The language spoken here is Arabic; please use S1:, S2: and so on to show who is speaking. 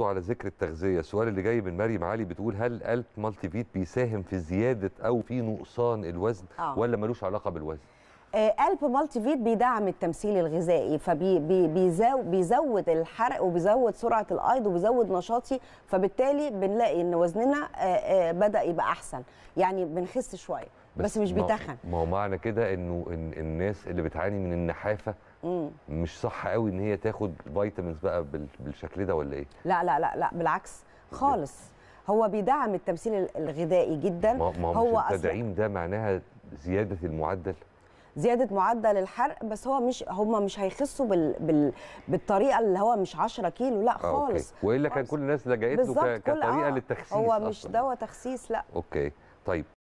S1: على ذكر التغذية السؤال اللي جاي من مريم علي بتقول هل ألت مالتي فيت بيساهم في زيادة أو في نقصان الوزن آه. ولا ملوش علاقة بالوزن؟
S2: قلب آه، مالتي فيت بيدعم التمثيل الغذائي فبيزود الحرق وبيزود سرعه الايض وبيزود نشاطي فبالتالي بنلاقي ان وزننا آه، آه، بدا يبقى احسن يعني بنخس شويه بس, بس مش بيتخن
S1: ما هو معنى كده انه إن الناس اللي بتعاني من النحافه مم. مش صح قوي ان هي تاخد فيتامينز بقى بالشكل ده ولا ايه
S2: لا لا لا لا بالعكس خالص هو بيدعم التمثيل الغذائي جدا ما هو التدعيم
S1: ده معناها زياده المعدل
S2: زياده معدل الحرق بس هو مش هم مش هيخسوا بال... بال... بالطريقه اللي هو مش 10 كيلو لا آه، خالص
S1: أوكي. والا كان كل الناس لجأت له كطريقه آه، للتخسيس هو مش دواء
S2: تخسيس لا
S1: اوكي طيب